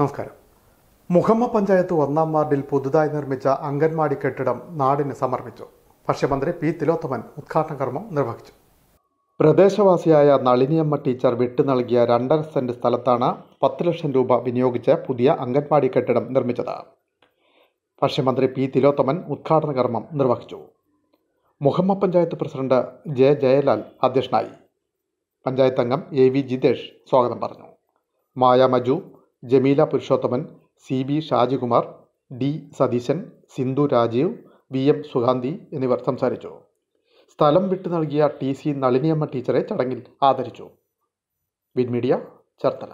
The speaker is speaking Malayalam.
നമസ്കാരം മുഹമ്മ പഞ്ചായത്ത് ഒന്നാം വാർഡിൽ പുതുതായി നിർമ്മിച്ച അംഗൻവാടി കെട്ടിടം നാടിന് സമർപ്പിച്ചു ഭക്ഷ്യമന്ത്രി പി തിലോത്തമൻ ഉദ്ഘാടന കർമ്മം നിർവഹിച്ചു പ്രദേശവാസിയായ നളിനിയമ്മ ടീച്ചർ വിട്ടു നൽകിയ രണ്ടര സെന്റ് സ്ഥലത്താണ് പത്ത് ലക്ഷം രൂപ വിനിയോഗിച്ച് പുതിയ അംഗൻവാടി കെട്ടിടം നിർമ്മിച്ചത് ഭക്ഷ്യമന്ത്രി പി തിലോത്തമൻ ഉദ്ഘാടന കർമ്മം നിർവഹിച്ചു മുഹമ്മ പഞ്ചായത്ത് പ്രസിഡന്റ് ജെ ജയലാൽ അധ്യക്ഷനായി പഞ്ചായത്ത് അംഗം എ വി ജിതേഷ് സ്വാഗതം പറഞ്ഞു Maya Maju Jameela Purushothaman C B Shajikumar D Satheesan Sindhu Rajeev V M Suganthi എന്നിവർ സംസാരിച്ചു സ്ഥലം വിട്ടു നൽകിയ ടി സി നളിനിയമ്മ ടീച്ചറെ ചടങ്ങിൽ ആദരിച്ചു വിൻമീഡിയ ചേർത്തല